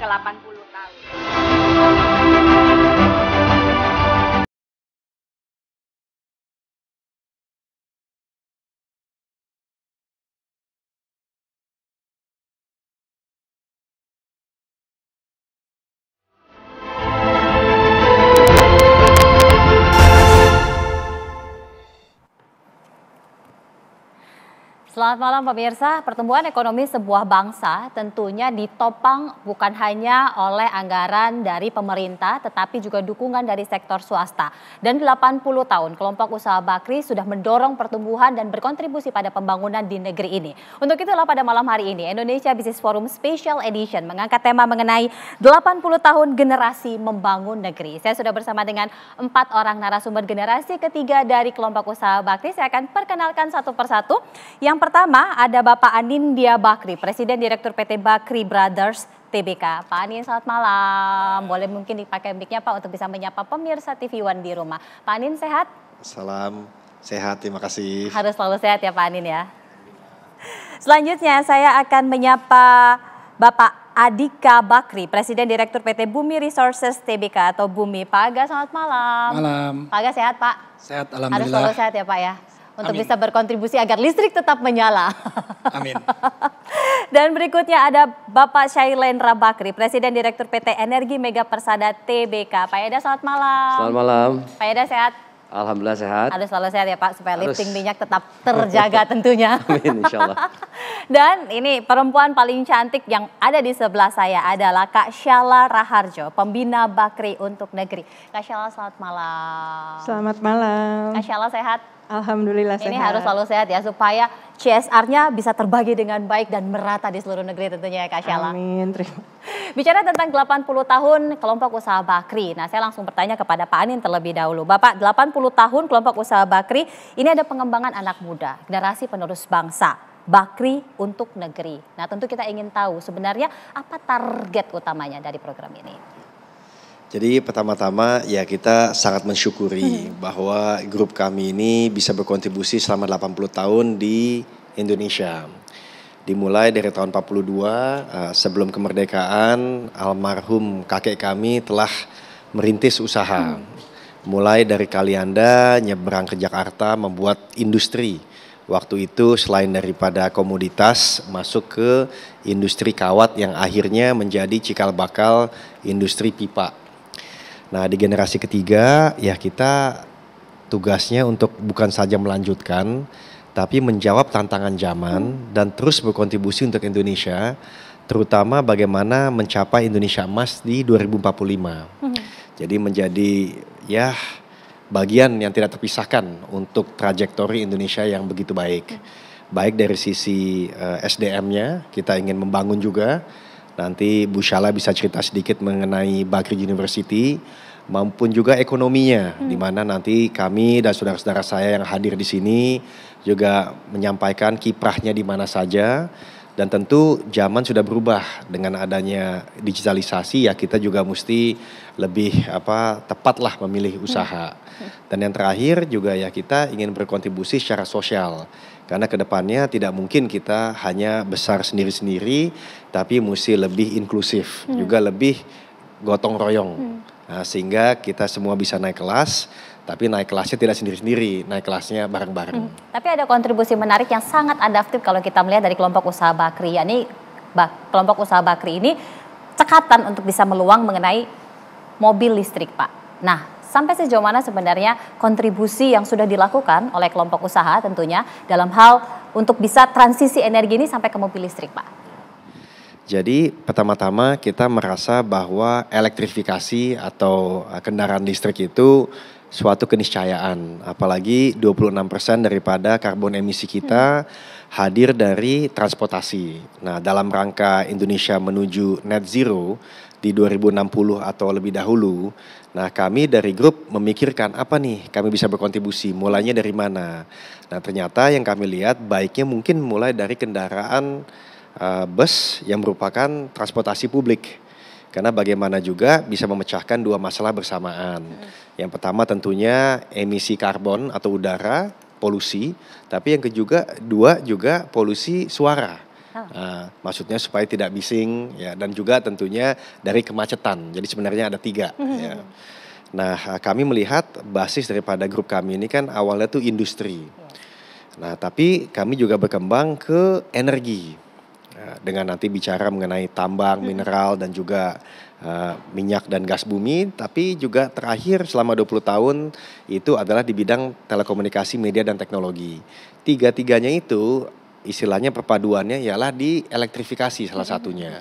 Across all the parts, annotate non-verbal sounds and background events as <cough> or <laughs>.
ke-86 Selamat malam pemirsa, pertumbuhan ekonomi sebuah bangsa tentunya ditopang bukan hanya oleh anggaran dari pemerintah tetapi juga dukungan dari sektor swasta. Dan 80 tahun kelompok usaha Bakri sudah mendorong pertumbuhan dan berkontribusi pada pembangunan di negeri ini. Untuk itulah pada malam hari ini Indonesia Business Forum Special Edition mengangkat tema mengenai 80 tahun generasi membangun negeri. Saya sudah bersama dengan empat orang narasumber generasi ketiga dari kelompok usaha Bakri. Saya akan perkenalkan satu persatu. Yang pertama pertama ada Bapak Anindya Bakri, Presiden Direktur PT Bakri Brothers TBK. Pak Anin selamat malam. Boleh mungkin dipakai mic-nya Pak untuk bisa menyapa pemirsa TV One di rumah. Pak Anin sehat? Salam sehat, terima kasih. Harus selalu sehat ya Pak Anin ya. Selanjutnya saya akan menyapa Bapak Adika Bakri, Presiden Direktur PT Bumi Resources TBK atau Bumi. Pak Aga, selamat malam. Malam. Pak Aga sehat Pak? Sehat, Alhamdulillah. Harus selalu sehat ya Pak ya? Untuk Amin. bisa berkontribusi agar listrik tetap menyala. Amin. <laughs> Dan berikutnya ada Bapak Syailendra Bakri, Presiden Direktur PT Energi Mega Persada TBK. Pak Eda, selamat malam. Selamat malam. Pak Eda sehat? Alhamdulillah sehat. Harus selalu sehat ya Pak, supaya Harus. lifting minyak tetap terjaga <laughs> tentunya. Amin, insya Allah. <laughs> Dan ini perempuan paling cantik yang ada di sebelah saya adalah Kak Syala Raharjo, Pembina Bakri untuk Negeri. Kak Syala, selamat malam. Selamat malam. Kak Syala sehat? Alhamdulillah sehat. Ini harus selalu sehat ya supaya CSR-nya bisa terbagi dengan baik dan merata di seluruh negeri tentunya ya Kak Syala. Amin. Terima. Bicara tentang 80 tahun kelompok usaha Bakri. Nah, saya langsung bertanya kepada Pak Anin terlebih dahulu. Bapak, 80 tahun kelompok usaha Bakri, ini ada pengembangan anak muda, generasi penerus bangsa. Bakri untuk negeri. Nah, tentu kita ingin tahu sebenarnya apa target utamanya dari program ini. Jadi pertama-tama ya kita sangat mensyukuri hmm. bahwa grup kami ini bisa berkontribusi selama 80 tahun di Indonesia. Dimulai dari tahun 42 eh, sebelum kemerdekaan almarhum kakek kami telah merintis usaha. Hmm. Mulai dari Kalianda nyebrang ke Jakarta membuat industri. Waktu itu selain daripada komoditas masuk ke industri kawat yang akhirnya menjadi cikal bakal industri pipa Nah di generasi ketiga ya kita tugasnya untuk bukan saja melanjutkan tapi menjawab tantangan zaman dan terus berkontribusi untuk Indonesia terutama bagaimana mencapai Indonesia emas di 2045. Hmm. Jadi menjadi ya bagian yang tidak terpisahkan untuk trajektori Indonesia yang begitu baik. Hmm. Baik dari sisi eh, SDM-nya kita ingin membangun juga Nanti Bu Shala bisa cerita sedikit mengenai Bakri University maupun juga ekonominya hmm. di mana nanti kami dan saudara-saudara saya yang hadir di sini juga menyampaikan kiprahnya di mana saja dan tentu zaman sudah berubah dengan adanya digitalisasi ya kita juga mesti lebih apa tepatlah memilih usaha. Hmm. Dan yang terakhir juga ya kita ingin berkontribusi secara sosial karena kedepannya tidak mungkin kita hanya besar sendiri-sendiri, tapi mesti lebih inklusif, hmm. juga lebih gotong royong. Hmm. Nah, sehingga kita semua bisa naik kelas, tapi naik kelasnya tidak sendiri-sendiri, naik kelasnya bareng-bareng. Hmm. Tapi ada kontribusi menarik yang sangat adaptif kalau kita melihat dari kelompok usaha Bakri, ini bak, kelompok usaha Bakri ini cekatan untuk bisa meluang mengenai mobil listrik, Pak. Nah, Sampai sejauh mana sebenarnya kontribusi yang sudah dilakukan oleh kelompok usaha tentunya dalam hal untuk bisa transisi energi ini sampai ke mobil listrik Pak? Jadi pertama-tama kita merasa bahwa elektrifikasi atau eh, kendaraan listrik itu suatu keniscayaan. Apalagi 26% daripada karbon emisi kita hmm. hadir dari transportasi. Nah, dalam rangka Indonesia menuju net zero di 2060 atau lebih dahulu, Nah kami dari grup memikirkan apa nih kami bisa berkontribusi, mulainya dari mana. Nah ternyata yang kami lihat baiknya mungkin mulai dari kendaraan uh, bus yang merupakan transportasi publik. Karena bagaimana juga bisa memecahkan dua masalah bersamaan. Yang pertama tentunya emisi karbon atau udara, polusi. Tapi yang kedua, juga polusi suara Uh, maksudnya supaya tidak bising ya dan juga tentunya dari kemacetan. Jadi sebenarnya ada tiga. Mm -hmm. ya. Nah kami melihat basis daripada grup kami ini kan awalnya tuh industri. Nah tapi kami juga berkembang ke energi ya, dengan nanti bicara mengenai tambang, hmm. mineral dan juga uh, minyak dan gas bumi, tapi juga terakhir selama 20 tahun itu adalah di bidang telekomunikasi, media dan teknologi. Tiga-tiganya itu istilahnya perpaduannya ialah di elektrifikasi salah mm-hmm. satunya.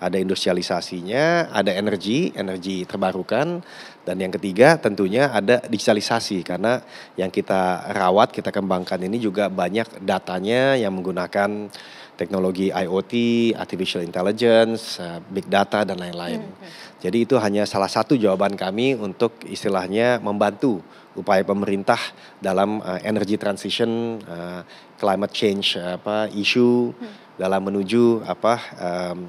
Ada industrialisasinya, ada energi, energi terbarukan, dan yang ketiga tentunya ada digitalisasi karena yang kita rawat, kita kembangkan ini juga banyak datanya yang menggunakan teknologi IoT, artificial intelligence, eh, big data dan lain-lain. Hmm. Jadi itu hanya salah satu jawaban kami untuk istilahnya membantu upaya pemerintah dalam uh, energy transition, uh, climate change eh, apa isu hmm. dalam menuju apa um,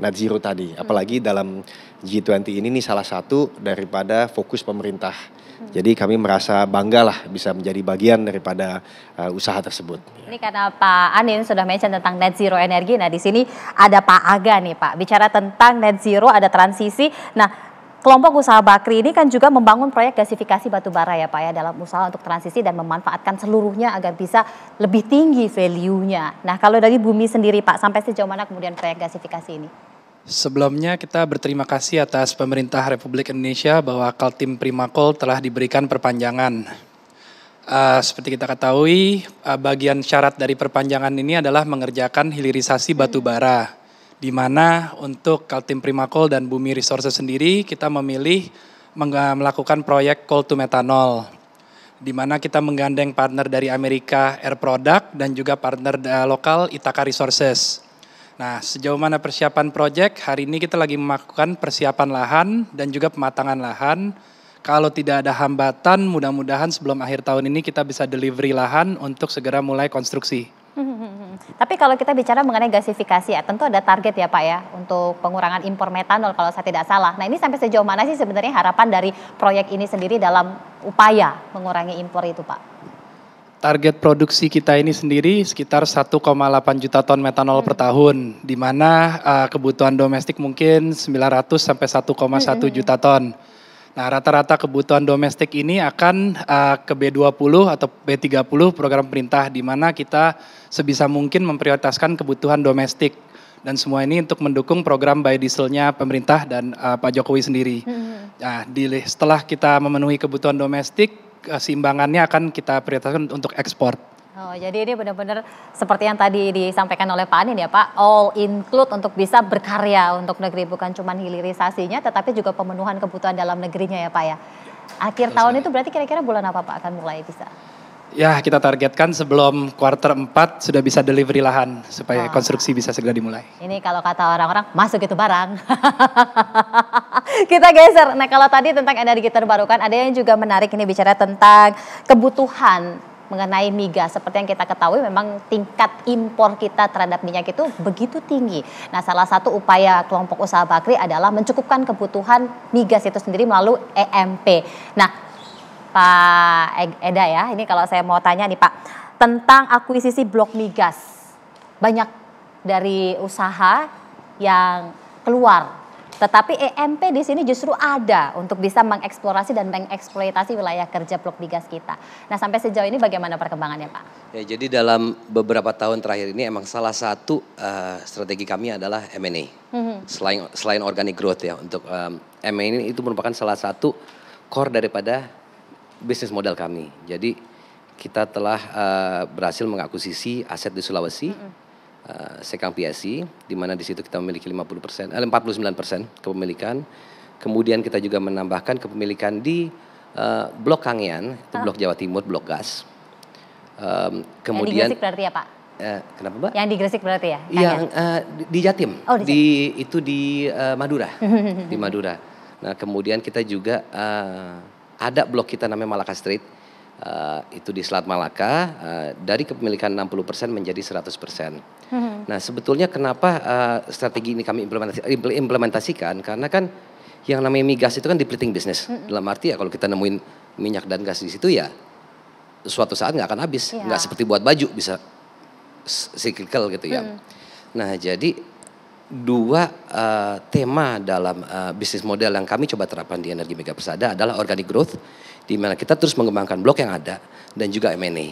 net zero tadi. Hmm. Apalagi dalam G20 ini nih salah satu daripada fokus pemerintah. Hmm. Jadi kami merasa bangga lah bisa menjadi bagian daripada uh, usaha tersebut. Ini karena Pak Anin sudah mention tentang net zero energi. Nah di sini ada Pak Aga nih Pak. Bicara tentang net zero ada transisi. Nah Kelompok usaha Bakri ini kan juga membangun proyek gasifikasi batu bara ya Pak ya dalam usaha untuk transisi dan memanfaatkan seluruhnya agar bisa lebih tinggi value-nya. Nah kalau dari Bumi sendiri Pak sampai sejauh mana kemudian proyek gasifikasi ini? Sebelumnya kita berterima kasih atas pemerintah Republik Indonesia bahwa Kaltim Primakol telah diberikan perpanjangan. Uh, seperti kita ketahui, uh, bagian syarat dari perpanjangan ini adalah mengerjakan hilirisasi batu bara di mana untuk Kaltim Primakol dan Bumi Resources sendiri kita memilih melakukan proyek coal to methanol di mana kita menggandeng partner dari Amerika Air Product dan juga partner eh, lokal Itaka Resources. Nah, sejauh mana persiapan proyek? Hari ini kita lagi melakukan persiapan lahan dan juga pematangan lahan. Kalau tidak ada hambatan, mudah-mudahan sebelum akhir tahun ini kita bisa delivery lahan untuk segera mulai konstruksi. <laughs> Tapi kalau kita bicara mengenai gasifikasi ya, tentu ada target ya Pak ya untuk pengurangan impor metanol kalau saya tidak salah. Nah ini sampai sejauh mana sih sebenarnya harapan dari proyek ini sendiri dalam upaya mengurangi impor itu Pak? Target produksi kita ini sendiri sekitar 1,8 juta ton metanol hmm. per tahun, di mana uh, kebutuhan domestik mungkin 900 sampai 1,1 hmm, hmm, hmm. juta ton. Nah, rata-rata kebutuhan domestik ini akan uh, ke B20 atau B30 program perintah di mana kita sebisa mungkin memprioritaskan kebutuhan domestik dan semua ini untuk mendukung program biodieselnya pemerintah dan uh, Pak Jokowi sendiri. Mm-hmm. Nah, di, setelah kita memenuhi kebutuhan domestik, keseimbangannya akan kita prioritaskan untuk ekspor. Oh, jadi ini benar-benar seperti yang tadi disampaikan oleh Pak Anin ya Pak, all include untuk bisa berkarya untuk negeri bukan cuma hilirisasinya tetapi juga pemenuhan kebutuhan dalam negerinya ya Pak ya. Akhir Terus tahun itu berarti kira-kira bulan apa Pak akan mulai bisa? Ya kita targetkan sebelum kuarter 4 sudah bisa delivery lahan supaya oh. konstruksi bisa segera dimulai. Ini kalau kata orang-orang masuk itu barang. <laughs> kita geser. Nah kalau tadi tentang energi terbarukan ada yang juga menarik ini bicara tentang kebutuhan mengenai migas. Seperti yang kita ketahui memang tingkat impor kita terhadap minyak itu begitu tinggi. Nah salah satu upaya kelompok usaha Bakri adalah mencukupkan kebutuhan migas itu sendiri melalui EMP. Nah Pak e- Eda ya, ini kalau saya mau tanya nih Pak, tentang akuisisi blok migas. Banyak dari usaha yang keluar tetapi EMP di sini justru ada untuk bisa mengeksplorasi dan mengeksploitasi wilayah kerja blok Migas kita. Nah sampai sejauh ini bagaimana perkembangannya Pak? Ya, jadi dalam beberapa tahun terakhir ini emang salah satu uh, strategi kami adalah M&A. Mm -hmm. Selain, selain organic growth ya untuk um, eh, M&A itu merupakan salah satu core daripada bisnis modal kami. Jadi kita telah uh, berhasil mengakuisisi aset di Sulawesi. Mm -hmm Eh, sekang Piasi, di mana di situ kita memiliki 50% persen eh, 49% persen kepemilikan. Kemudian kita juga menambahkan kepemilikan di uh, Blok Kangean, itu ah. Blok Jawa Timur, Blok Gas. Um, kemudian yang di Gresik berarti ya, Pak? Uh, kenapa, Mbak? Yang di Gresik berarti ya? Yang uh, di, Jatim. Oh, di, di itu di uh, Madura. <laughs> di Madura. Nah, kemudian kita juga uh, ada blok kita namanya Malaka Street Eh, itu di Selat Malaka uh, dari kepemilikan 60% menjadi 100%. Hmm. Nah, sebetulnya kenapa uh, strategi ini kami implementasi, implementasikan karena kan yang namanya migas itu kan depleting bisnis. Hmm. Dalam arti ya kalau kita nemuin minyak dan gas di situ ya suatu saat nggak akan habis, iya. nggak yeah. seperti buat baju bisa cyclical gitu ya. Hmm. Nah, jadi dua uh, tema dalam uh, bisnis model yang kami coba terapkan di Energi Mega Persada adalah organic growth di mana kita terus mengembangkan blok yang ada dan juga M&A.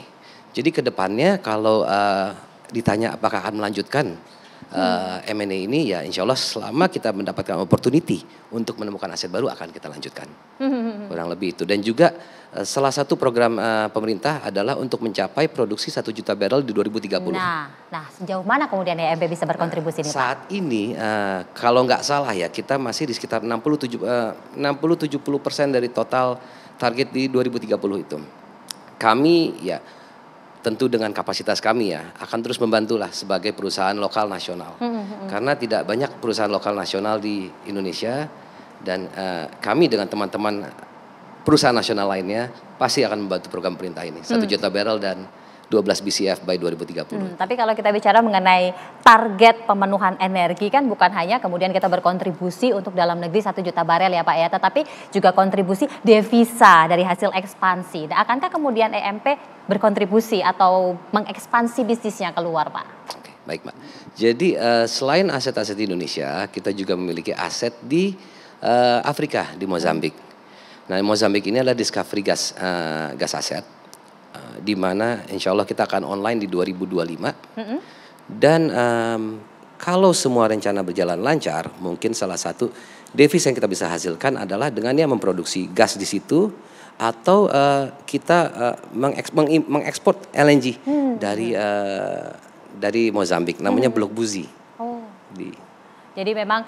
Jadi kedepannya kalau uh, ditanya apakah akan melanjutkan uh, eh, M&A ini ya insya Allah selama kita mendapatkan opportunity untuk menemukan aset baru akan kita lanjutkan <laughs> kurang lebih itu dan juga uh, salah satu program uh, pemerintah adalah untuk mencapai produksi satu juta barrel di 2030. Nah, nah sejauh mana kemudian ya MB bisa berkontribusi nah, Saat ini uh, kalau nggak salah ya kita masih di sekitar 60 70 uh, 60 persen dari total target di 2030 itu. Kami ya tentu dengan kapasitas kami ya akan terus membantulah sebagai perusahaan lokal nasional mm -hmm. karena tidak banyak perusahaan lokal nasional di Indonesia dan uh, kami dengan teman-teman perusahaan nasional lainnya pasti akan membantu program perintah ini satu mm. juta barrel dan 12 BCF by 2030. Hmm, tapi kalau kita bicara mengenai target pemenuhan energi kan bukan hanya kemudian kita berkontribusi untuk dalam negeri satu juta barel ya Pak ya, tetapi juga kontribusi devisa dari hasil ekspansi. Nah, akankah kemudian EMP berkontribusi atau mengekspansi bisnisnya keluar Pak? Oke, baik Pak. Jadi uh, selain aset-aset di Indonesia, kita juga memiliki aset di uh, Afrika, di Mozambik. Nah, Mozambik ini adalah discovery gas uh, gas aset Eh, di mana insya Allah kita akan online di 2025. Mm -hmm. Dan um, kalau semua rencana berjalan lancar, mungkin salah satu devis yang kita bisa hasilkan adalah dengan yang memproduksi gas di situ atau uh, kita uh, eh, mengeks meng mengekspor LNG hmm. dari uh, dari Mozambik namanya hmm. Blok Buzi. Oh. Di. Jadi memang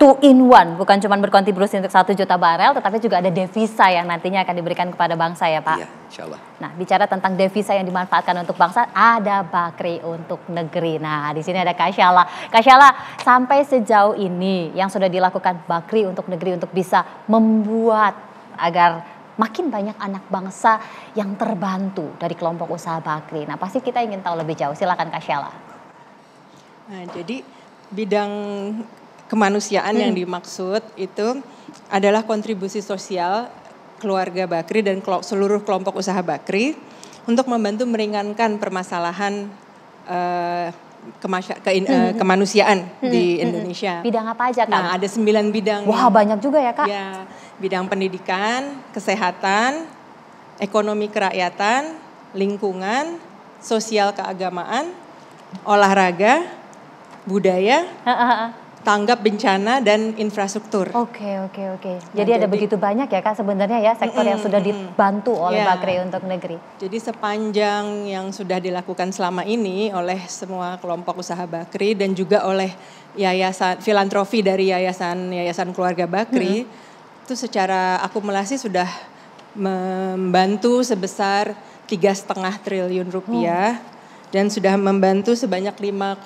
two in one, bukan cuma berkontribusi untuk satu juta barel, tetapi juga ada devisa yang nantinya akan diberikan kepada bangsa ya Pak. Iya, insya Allah. Nah, bicara tentang devisa yang dimanfaatkan untuk bangsa, ada bakri untuk negeri. Nah, di sini ada Kasyala. Kasyala, sampai sejauh ini yang sudah dilakukan bakri untuk negeri untuk bisa membuat agar makin banyak anak bangsa yang terbantu dari kelompok usaha bakri. Nah, pasti kita ingin tahu lebih jauh. Silakan Kasyala. Nah, jadi bidang kemanusiaan hmm. yang dimaksud itu adalah kontribusi sosial keluarga Bakri dan seluruh kelompok usaha Bakri untuk membantu meringankan permasalahan uh, ke, uh, kemanusiaan hmm. di hmm. Indonesia. Bidang apa aja kak? Nah ada sembilan bidang. Wah banyak juga ya kak. Ya bidang pendidikan, kesehatan, ekonomi kerakyatan, lingkungan, sosial keagamaan, olahraga, budaya, tanggap bencana dan infrastruktur. Oke oke oke. Nah, jadi, nah, ada begitu banyak ya kan sebenarnya ya sektor mm, yang sudah dibantu oleh yeah. Bakri untuk negeri. Jadi sepanjang yang sudah dilakukan selama ini oleh semua kelompok usaha Bakri dan juga oleh yayasan filantropi dari yayasan yayasan keluarga Bakri mm. itu secara akumulasi sudah membantu sebesar tiga setengah triliun rupiah. Hmm dan sudah membantu sebanyak 5,2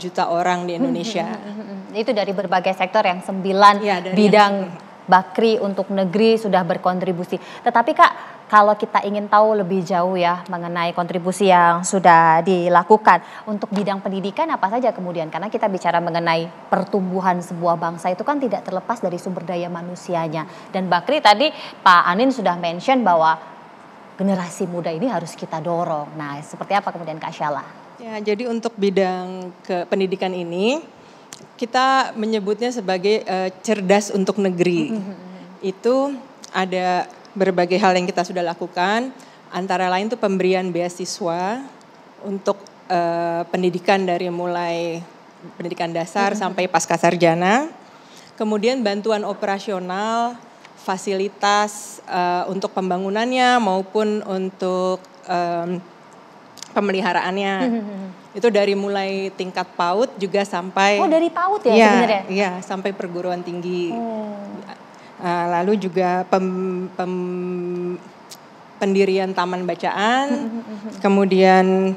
juta orang di Indonesia. Mm-hmm, mm-hmm, mm-hmm. Itu dari berbagai sektor yang sembilan ya, bidang yang... bakri untuk negeri sudah berkontribusi. Tetapi Kak, kalau kita ingin tahu lebih jauh ya mengenai kontribusi yang sudah dilakukan untuk bidang pendidikan apa saja kemudian karena kita bicara mengenai pertumbuhan sebuah bangsa itu kan tidak terlepas dari sumber daya manusianya. Dan Bakri tadi Pak Anin sudah mention bahwa generasi muda ini harus kita dorong. Nah, seperti apa kemudian Kak Syala? Ya, jadi untuk bidang ke pendidikan ini kita menyebutnya sebagai uh, cerdas untuk negeri. Mm-hmm, mm-hmm. Itu ada berbagai hal yang kita sudah lakukan, antara lain itu pemberian beasiswa untuk uh, pendidikan dari mulai pendidikan dasar mm-hmm. sampai pasca sarjana. Kemudian bantuan operasional fasilitas uh, untuk pembangunannya maupun untuk um, pemeliharaannya. Hmm, hmm, hmm, itu dari mulai tingkat PAUD juga sampai Oh, dari PAUD ya, ya sebenarnya? Iya, sampai perguruan tinggi. Hmm. lalu juga pem, pem pendirian taman bacaan, kemudian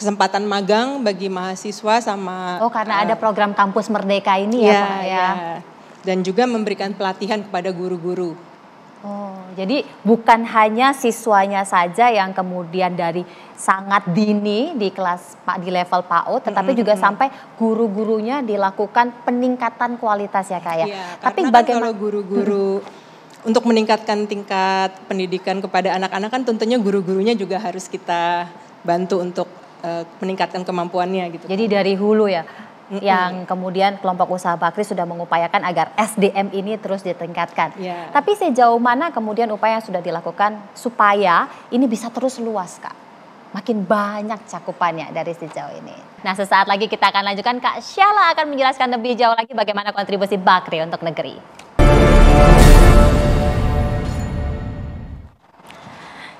kesempatan magang bagi mahasiswa sama Oh, karena uh, ada program kampus merdeka ini ya, iya, Pak ya. ya dan juga memberikan pelatihan kepada guru-guru. Oh, jadi bukan hanya siswanya saja yang kemudian dari sangat dini di kelas Pak di level PAUD, tetapi mm -hmm. juga sampai guru-gurunya dilakukan peningkatan kualitas ya kak ya. Iya, tapi kan bagaimana kalau guru-guru untuk meningkatkan tingkat pendidikan kepada anak-anak kan tentunya guru-gurunya juga harus kita bantu untuk uh, meningkatkan kemampuannya gitu. Jadi dari hulu ya mm -hmm. yang kemudian kelompok usaha Bakri sudah mengupayakan agar SDM ini terus ditingkatkan. Yeah. Tapi sejauh mana kemudian upaya yang sudah dilakukan supaya ini bisa terus luas, Kak? Makin banyak cakupannya dari sejauh ini. Nah, sesaat lagi kita akan lanjutkan Kak Syala akan menjelaskan lebih jauh lagi bagaimana kontribusi Bakri untuk negeri.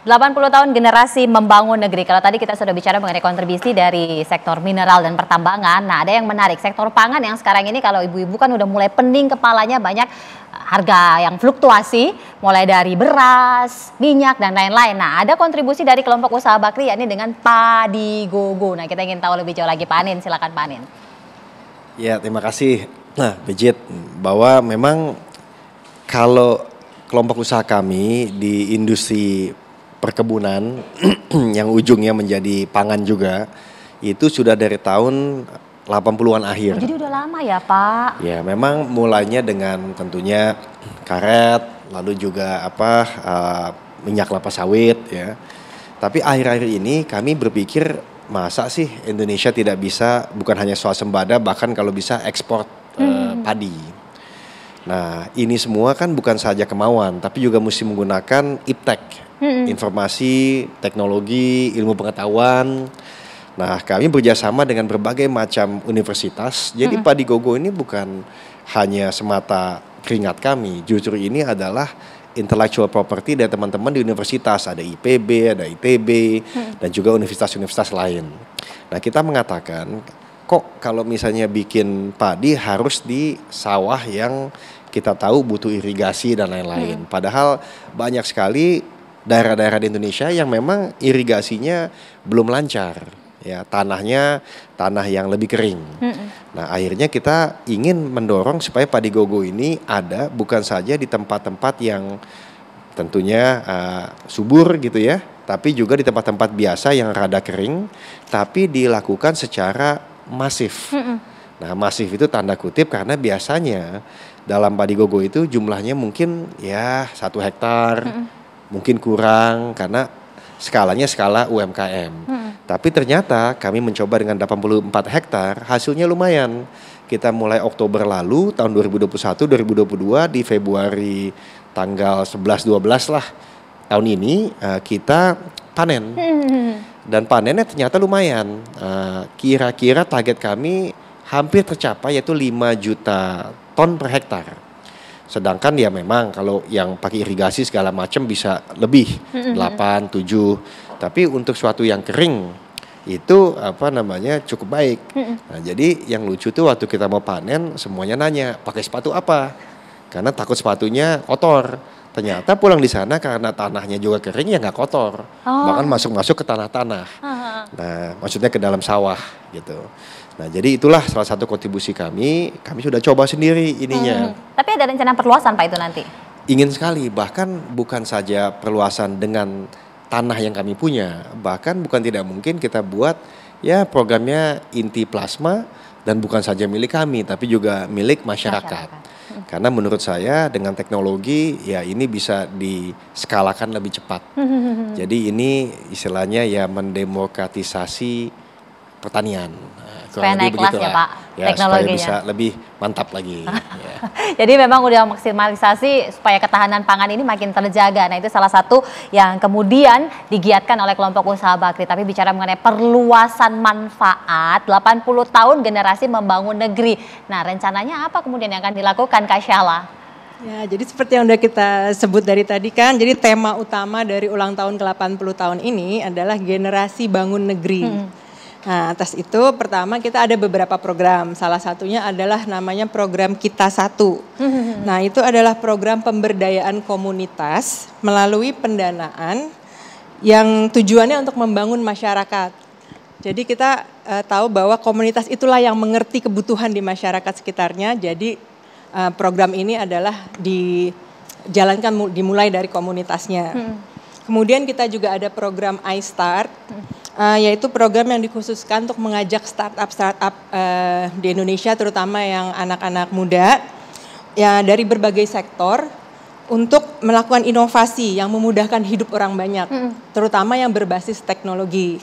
80 tahun generasi membangun negeri. Kalau tadi kita sudah bicara mengenai kontribusi dari sektor mineral dan pertambangan. Nah, ada yang menarik sektor pangan yang sekarang ini kalau ibu-ibu kan udah mulai pening kepalanya banyak eh, harga yang fluktuasi mulai dari beras, minyak dan lain-lain. Nah, ada kontribusi dari kelompok usaha bakri yakni dengan padi gogo. Nah, kita ingin tahu lebih jauh lagi panin, silakan panin. Ya, terima kasih. Nah, Bejit, bahwa memang kalau kelompok usaha kami di industri perkebunan <clears throat> yang ujungnya menjadi pangan juga itu sudah dari tahun 80-an akhir. Oh, jadi udah lama ya, Pak? Ya, memang mulainya dengan tentunya karet, lalu juga apa uh, minyak kelapa sawit ya. Tapi akhir-akhir ini kami berpikir masa sih Indonesia tidak bisa bukan hanya soal sembada, bahkan kalau bisa ekspor eh, hmm. padi. Nah, ini semua kan bukan saja kemauan tapi juga mesti menggunakan iptek hmm. informasi, teknologi, ilmu pengetahuan. Nah, kami bekerjasama dengan berbagai macam universitas. Jadi hmm. Padi Gogo ini bukan hanya semata keringat kami, justru ini adalah intellectual property dari teman-teman di universitas, ada IPB, ada ITB, hmm. dan juga universitas-universitas lain. Nah, kita mengatakan kok kalau misalnya bikin padi harus di sawah yang kita tahu butuh irigasi dan lain-lain. Hmm. Padahal banyak sekali daerah-daerah di Indonesia yang memang irigasinya belum lancar ya tanahnya tanah yang lebih kering. Mm-mm. Nah akhirnya kita ingin mendorong supaya padi gogo ini ada bukan saja di tempat-tempat yang tentunya uh, subur gitu ya, tapi juga di tempat-tempat biasa yang rada kering, tapi dilakukan secara masif. Mm-mm. Nah masif itu tanda kutip karena biasanya dalam padi gogo itu jumlahnya mungkin ya satu hektar. Mm-mm mungkin kurang karena skalanya skala UMKM. Hmm. Tapi ternyata kami mencoba dengan 84 hektar, hasilnya lumayan. Kita mulai Oktober lalu tahun 2021 2022 di Februari tanggal 11 12 lah tahun ini uh, kita panen. Hmm. Dan panennya ternyata lumayan. Eh, kira-kira uh, kira target kami hampir tercapai yaitu 5 juta ton per hektar. Sedangkan ya memang kalau yang pakai irigasi segala macam bisa lebih mm -hmm. 8 7. Tapi untuk suatu yang kering itu apa namanya cukup baik. Mm-hmm. Nah, jadi yang lucu tuh waktu kita mau panen semuanya nanya pakai sepatu apa karena takut sepatunya kotor. Ternyata pulang di sana karena tanahnya juga kering ya nggak kotor, oh. bahkan masuk-masuk ke tanah-tanah. Uh-huh. Nah maksudnya ke dalam sawah gitu. Nah, jadi itulah salah satu kontribusi kami. Kami sudah coba sendiri ininya. Hmm. Tapi ada rencana perluasan Pak itu nanti? Ingin sekali, bahkan bukan saja perluasan dengan tanah yang kami punya, bahkan bukan tidak mungkin kita buat ya programnya inti plasma dan bukan saja milik kami tapi juga milik masyarakat. masyarakat. Hmm. Karena menurut saya dengan teknologi ya ini bisa diskalakan lebih cepat. Hmm. Jadi ini istilahnya ya mendemokratisasi pertanian. Supaya naik kelas ya Pak ya, teknologinya. bisa lebih mantap lagi. <laughs> ya. <laughs> Jadi memang udah maksimalisasi supaya ketahanan pangan ini makin terjaga. Nah itu salah satu yang kemudian digiatkan oleh kelompok usaha Bakri. Tapi bicara mengenai perluasan manfaat, 80 tahun generasi membangun negeri. Nah rencananya apa kemudian yang akan dilakukan Kak Syala? Ya, jadi seperti yang sudah kita sebut dari tadi kan, jadi tema utama dari ulang tahun ke-80 tahun ini adalah generasi bangun negeri. Hmm Nah, atas itu pertama kita ada beberapa program. Salah satunya adalah namanya program Kita Satu. <laughs> Nah, itu adalah program pemberdayaan komunitas melalui pendanaan yang tujuannya untuk membangun masyarakat. Jadi kita uh, tahu bahwa komunitas itulah yang mengerti kebutuhan di masyarakat sekitarnya. Jadi uh, program ini adalah dijalankan dimulai dari komunitasnya. Hmm. Kemudian kita juga ada program iStart, uh, yaitu program yang dikhususkan untuk mengajak startup-startup uh, eh, di Indonesia, terutama yang anak-anak muda, ya dari berbagai sektor, untuk melakukan inovasi yang memudahkan hidup orang banyak, hmm. terutama yang berbasis teknologi.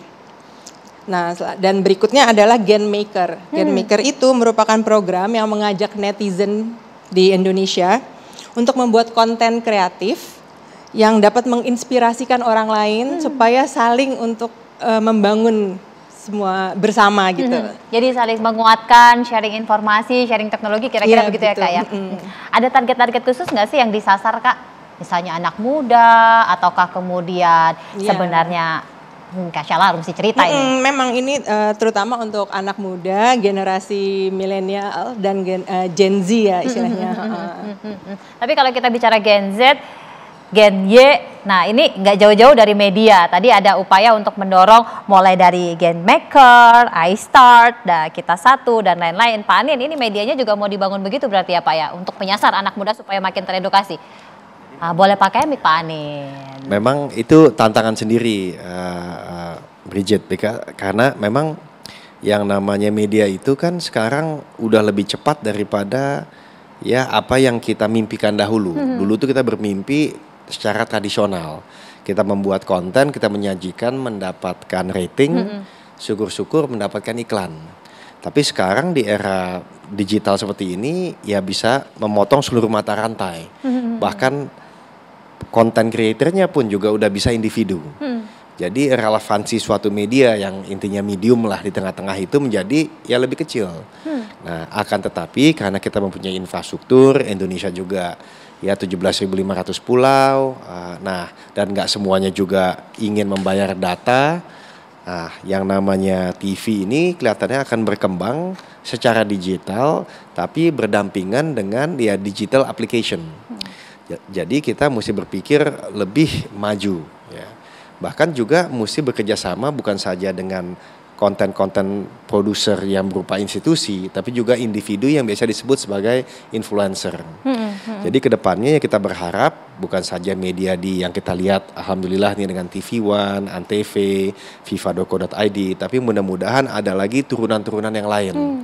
Nah, dan berikutnya adalah Gen Maker. Hmm. Gen hmm. Maker itu merupakan program yang mengajak netizen di Indonesia untuk membuat konten kreatif yang dapat menginspirasikan orang lain hmm. supaya saling untuk uh, membangun semua bersama hmm. gitu. Mm -hmm. Jadi saling menguatkan, sharing informasi, sharing teknologi kira-kira yeah, begitu ya, betul. ya kak ya. -hmm. Ada target-target khusus nggak sih yang disasar kak? Misalnya anak muda ataukah kemudian yeah. sebenarnya hmm, Kak Shala harus cerita -hmm. ini. Memang ini uh, terutama untuk anak muda, generasi milenial dan gen, uh, Gen Z ya istilahnya. Mm -hmm. Mm -hmm. hmm, hmm Tapi kalau kita bicara Gen Z Gen Y. Nah ini nggak jauh-jauh dari media. Tadi ada upaya untuk mendorong mulai dari Gen Maker, iStart, da, kita satu dan lain-lain. Pak Anin ini medianya juga mau dibangun begitu berarti ya Pak ya untuk menyasar anak muda supaya makin teredukasi. Nah, boleh pakai mic Pak Anin. Memang itu tantangan sendiri uh, Bridget, karena memang yang namanya media itu kan sekarang udah lebih cepat daripada ya apa yang kita mimpikan dahulu. Hmm. Dulu tuh kita bermimpi secara tradisional. Kita membuat konten, kita menyajikan, mendapatkan rating, mm-hmm. syukur-syukur mendapatkan iklan. Tapi sekarang di era digital seperti ini ya bisa memotong seluruh mata rantai. Mm-hmm. Bahkan konten kreatornya pun juga udah bisa individu. Mm. Jadi relevansi suatu media yang intinya medium lah di tengah-tengah itu menjadi ya lebih kecil. Hmm. Nah, akan tetapi karena kita mempunyai infrastruktur, Indonesia juga ya 17.500 pulau. Uh, nah, dan nggak semuanya juga ingin membayar data. Nah, yang namanya TV ini kelihatannya akan berkembang secara digital, tapi berdampingan dengan ya digital application. Jadi kita mesti berpikir lebih maju. Ya. Bahkan juga mesti bekerjasama bukan saja dengan konten-konten produser yang berupa institusi, tapi juga individu yang biasa disebut sebagai influencer. Hmm, hmm. Jadi kedepannya ya kita berharap bukan saja media di yang kita lihat, alhamdulillah nih dengan TV One, Antv, Viva.co.id, tapi mudah-mudahan ada lagi turunan-turunan yang lain. Hmm.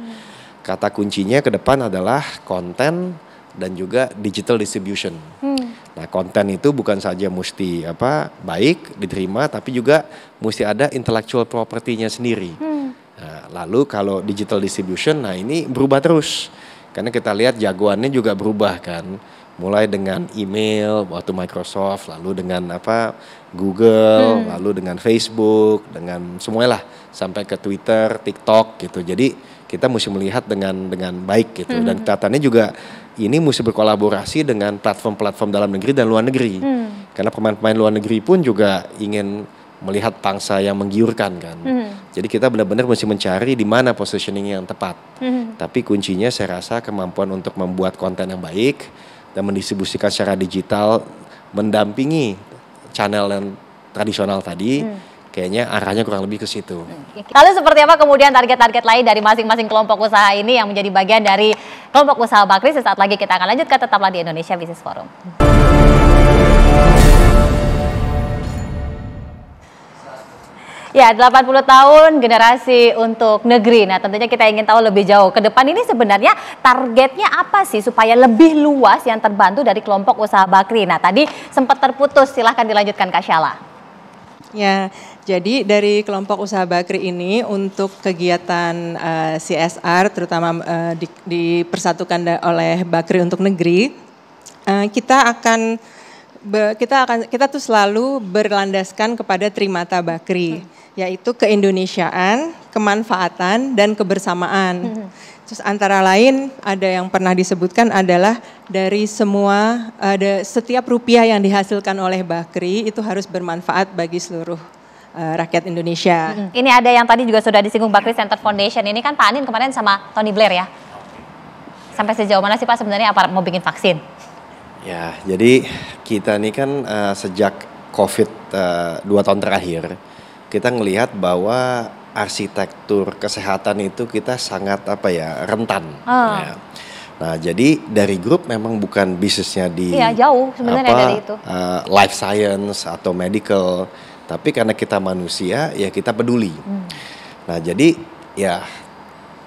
Kata kuncinya ke depan adalah konten dan juga digital distribution. Hmm. Nah, konten itu bukan saja mesti apa baik diterima, tapi juga mesti ada intellectual propertinya sendiri. Hmm. Nah, lalu kalau digital distribution, nah ini berubah terus karena kita lihat jagoannya juga berubah kan, mulai dengan email waktu Microsoft, lalu dengan apa Google, hmm. lalu dengan Facebook, dengan semuanya lah sampai ke Twitter, TikTok gitu. Jadi kita mesti melihat dengan dengan baik gitu hmm. dan katanya juga ini mesti berkolaborasi dengan platform-platform dalam negeri dan luar negeri. Hmm. Karena pemain-pemain luar negeri pun juga ingin melihat pangsa yang menggiurkan kan. Hmm. Jadi kita benar-benar mesti mencari di mana positioning yang tepat. Hmm. Tapi kuncinya saya rasa kemampuan untuk membuat konten yang baik dan mendistribusikan secara digital mendampingi channel yang tradisional tadi. Hmm kayaknya arahnya kurang lebih ke situ. Lalu seperti apa kemudian target-target lain dari masing-masing kelompok usaha ini yang menjadi bagian dari kelompok usaha Bakri? Sesaat lagi kita akan lanjutkan tetaplah di Indonesia Business Forum. Ya, 80 tahun generasi untuk negeri. Nah, tentunya kita ingin tahu lebih jauh ke depan ini sebenarnya targetnya apa sih supaya lebih luas yang terbantu dari kelompok usaha Bakri. Nah, tadi sempat terputus, silahkan dilanjutkan Kak Syala. Ya, jadi dari kelompok usaha Bakri ini untuk kegiatan uh, eh, CSR terutama uh, di, dipersatukan oleh Bakri untuk negeri, uh, kita akan be, kita akan kita tuh selalu berlandaskan kepada Trimata Bakri, hmm. yaitu keindonesiaan, kemanfaatan dan kebersamaan. Hmm. Terus antara lain ada yang pernah disebutkan adalah dari semua ada setiap rupiah yang dihasilkan oleh Bakri itu harus bermanfaat bagi seluruh Eh, rakyat Indonesia. Ini ada yang tadi juga sudah disinggung Bakri Center Foundation ini kan Pak Anin kemarin sama Tony Blair ya. Sampai sejauh mana sih Pak sebenarnya apa mau bikin vaksin? Ya, jadi kita ini kan uh, sejak COVID uh, dua tahun terakhir kita melihat bahwa arsitektur kesehatan itu kita sangat apa ya rentan. Oh. Ya. Nah, jadi dari grup memang bukan bisnisnya di Iya, jauh sebenarnya apa, dari itu. Uh, life science atau medical, tapi karena kita manusia ya kita peduli. Hmm. Nah jadi ya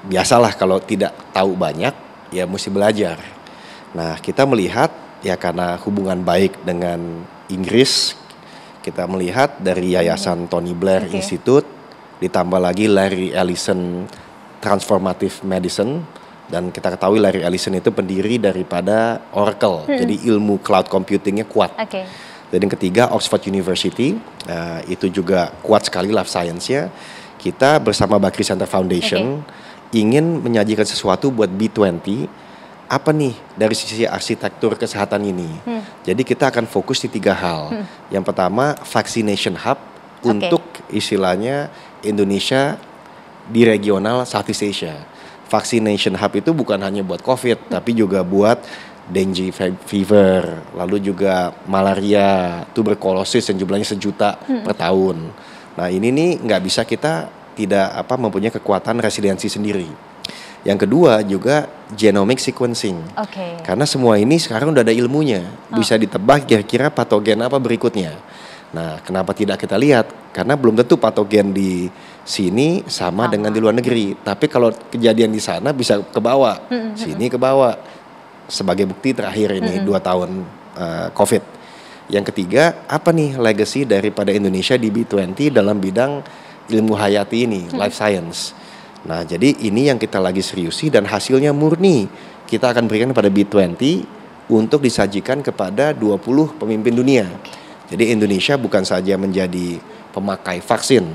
biasalah kalau tidak tahu banyak ya mesti belajar. Nah kita melihat ya karena hubungan baik dengan Inggris kita melihat dari Yayasan hmm. Tony Blair okay. Institute ditambah lagi Larry Ellison Transformative Medicine dan kita ketahui Larry Ellison itu pendiri daripada Oracle hmm. jadi ilmu cloud computingnya kuat. Okay. Dan yang ketiga Oxford University, uh, itu juga kuat sekali life science-nya. Kita bersama Bakri Center Foundation okay. ingin menyajikan sesuatu buat B20 apa nih dari sisi arsitektur kesehatan ini. Hmm. Jadi kita akan fokus di tiga hal. Hmm. Yang pertama vaccination hub okay. untuk istilahnya Indonesia di regional Southeast Asia. Vaccination hub itu bukan hanya buat COVID, hmm. tapi juga buat dengue fever, lalu juga malaria, tuberkulosis yang jumlahnya sejuta hmm. per tahun. Nah ini nih nggak bisa kita tidak apa mempunyai kekuatan resiliensi sendiri. Yang kedua juga genomic sequencing. Okay. Karena semua ini sekarang udah ada ilmunya, ah. bisa ditebak kira-kira patogen apa berikutnya. Nah, kenapa tidak kita lihat? Karena belum tentu patogen di sini sama, sama. dengan di luar negeri. Tapi kalau kejadian di sana bisa ke bawah, hmm, hmm, hmm, sini ke bawah sebagai bukti terakhir ini mm -hmm. dua tahun uh, COVID. Yang ketiga, apa nih legacy daripada Indonesia di B20 dalam bidang ilmu hayati ini, mm -hmm. life science. Nah, jadi ini yang kita lagi seriusi dan hasilnya murni. Kita akan berikan kepada B20 untuk disajikan kepada 20 pemimpin dunia. Jadi Indonesia bukan saja menjadi pemakai vaksin,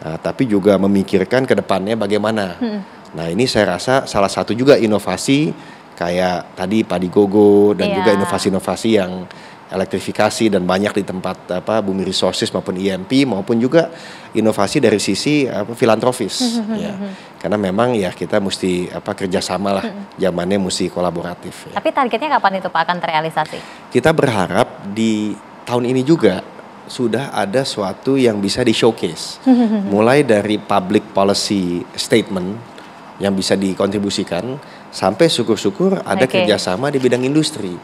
nah, tapi juga memikirkan ke depannya bagaimana. Hmm. Nah, ini saya rasa salah satu juga inovasi kayak tadi padi gogo dan yeah. juga inovasi-inovasi yang elektrifikasi dan banyak di tempat apa bumi resources maupun IMP e maupun juga inovasi dari sisi apa filantropis <laughs> iya. ya karena memang ya kita mesti apa kerjasama lah zamannya mesti kolaboratif ya. tapi targetnya kapan itu pak akan terrealisasi kita berharap di tahun ini juga sudah ada suatu yang bisa di showcase <laughs> mulai dari public policy statement yang bisa dikontribusikan sampai syukur-syukur ada okay. kerjasama di bidang industri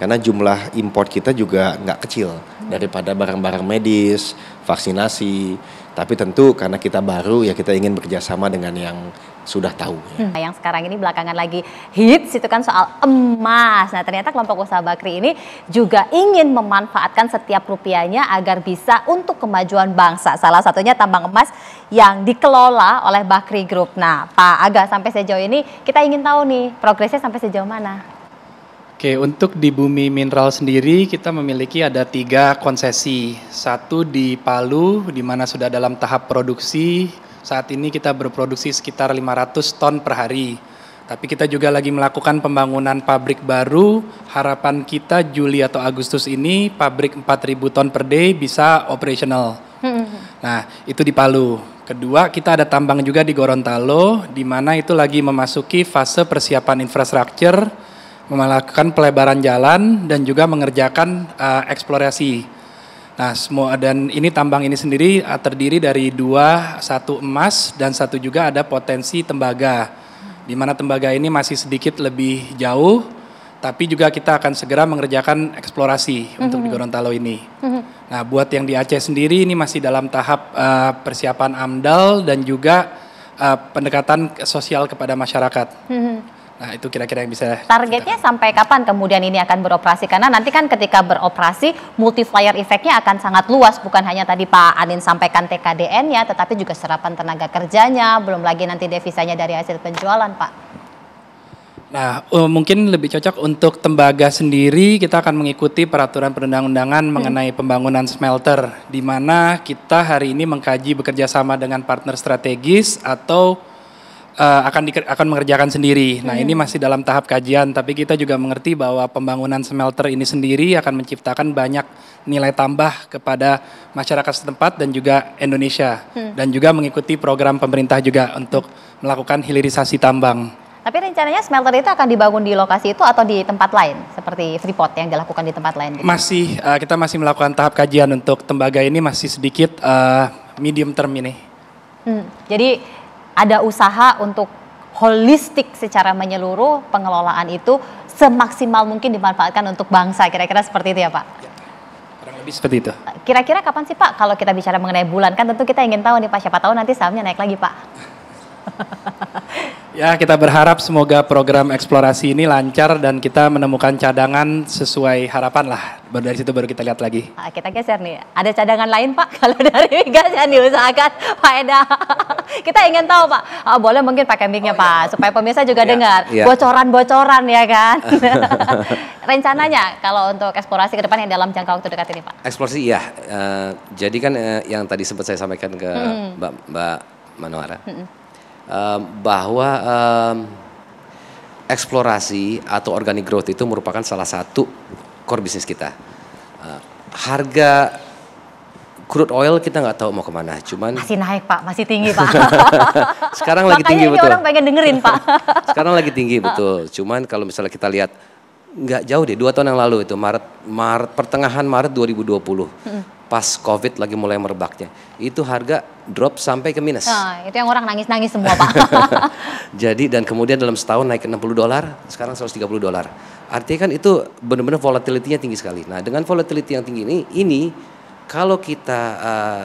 karena jumlah import kita juga nggak kecil daripada barang-barang medis, vaksinasi. Tapi tentu karena kita baru ya kita ingin bekerjasama dengan yang sudah tahu. Ya. Nah, yang sekarang ini belakangan lagi hits itu kan soal emas. Nah ternyata kelompok usaha Bakri ini juga ingin memanfaatkan setiap rupiahnya agar bisa untuk kemajuan bangsa. Salah satunya tambang emas yang dikelola oleh Bakri Group. Nah Pak Aga sampai sejauh ini kita ingin tahu nih progresnya sampai sejauh mana? Oke, untuk di bumi mineral sendiri kita memiliki ada tiga konsesi. Satu di Palu, di mana sudah dalam tahap produksi saat ini kita berproduksi sekitar 500 ton per hari. Tapi kita juga lagi melakukan pembangunan pabrik baru. Harapan kita Juli atau Agustus ini pabrik 4.000 ton per day bisa operational. Mm-hmm. Nah, itu di Palu. Kedua, kita ada tambang juga di Gorontalo, di mana itu lagi memasuki fase persiapan infrastruktur, melakukan pelebaran jalan, dan juga mengerjakan uh, eksplorasi Nah, semua dan ini tambang ini sendiri eh, terdiri dari dua, satu emas dan satu juga ada potensi tembaga. Di mana tembaga ini masih sedikit lebih jauh, tapi juga kita akan segera mengerjakan eksplorasi mm -hmm. untuk di Gorontalo ini. Mm -hmm. Nah, buat yang di Aceh sendiri ini masih dalam tahap uh, persiapan AMDAL dan juga uh, pendekatan sosial kepada masyarakat. Mm -hmm. Nah, itu kira-kira yang bisa Targetnya kita... sampai kapan kemudian ini akan beroperasi? Karena nanti kan ketika beroperasi multiplier efeknya akan sangat luas bukan hanya tadi Pak Anin sampaikan tkdn ya, tetapi juga serapan tenaga kerjanya, belum lagi nanti devisanya dari hasil penjualan, Pak. Nah, eh, mungkin lebih cocok untuk tembaga sendiri kita akan mengikuti peraturan perundang-undangan hmm. mengenai pembangunan smelter di mana kita hari ini mengkaji bekerja sama dengan partner strategis atau uh, akan di, akan mengerjakan sendiri. Nah, iya. ini masih dalam tahap kajian, tapi kita juga mengerti bahwa pembangunan smelter ini sendiri akan menciptakan banyak nilai tambah kepada masyarakat setempat dan juga Indonesia hmm. dan juga mengikuti program pemerintah juga untuk melakukan hilirisasi tambang. Tapi rencananya smelter itu akan dibangun di lokasi itu atau di tempat lain seperti Freeport yang dilakukan di tempat lain? Gitu? Masih uh, kita masih melakukan tahap kajian untuk tembaga ini masih sedikit uh, medium term ini. Hmm, jadi ada usaha untuk holistik secara menyeluruh pengelolaan itu semaksimal mungkin dimanfaatkan untuk bangsa kira-kira seperti itu ya Pak. Ya, seperti itu. Kira-kira kapan sih Pak kalau kita bicara mengenai bulan kan tentu kita ingin tahu nih Pak siapa tahu nanti sahamnya naik lagi Pak ya kita berharap semoga program eksplorasi ini lancar dan kita menemukan cadangan sesuai harapan lah. Baru dari situ baru kita lihat lagi. Nah, kita geser nih. Ada cadangan lain Pak <laughs> kalau dari migas yang diusahakan Pak Eda. <laughs> kita ingin tahu Pak. Oh, boleh mungkin pakai mic-nya oh, iya. Pak supaya pemirsa juga ya, dengar. bocoran iya. Bocoran-bocoran ya kan. <laughs> Rencananya kalau untuk eksplorasi ke depan yang dalam jangka waktu dekat ini Pak. Eksplorasi iya. Uh, jadi kan uh, yang tadi sempat saya sampaikan ke hmm. Mbak Mbak Manuara. Hmm bahwa um, eksplorasi atau organic growth itu merupakan salah satu core bisnis kita. Uh, harga crude oil kita nggak tahu mau kemana, cuman masih naik pak, masih tinggi pak. <laughs> <laughs> Sekarang lagi tinggi tinggi betul. orang pengen dengerin pak. Sekarang lagi <laughs> tinggi betul. Cuman kalau misalnya kita lihat nggak jauh deh dua tahun yang lalu itu Maret Maret pertengahan Maret 2020 hmm. pas COVID lagi mulai merebaknya itu harga drop sampai ke minus. Nah, itu yang orang nangis-nangis semua pak. <laughs> Jadi dan kemudian dalam setahun naik ke 60 dolar sekarang 130 dolar. Artinya kan itu benar-benar volatility tinggi sekali. Nah dengan volatility yang tinggi ini ini kalau kita uh,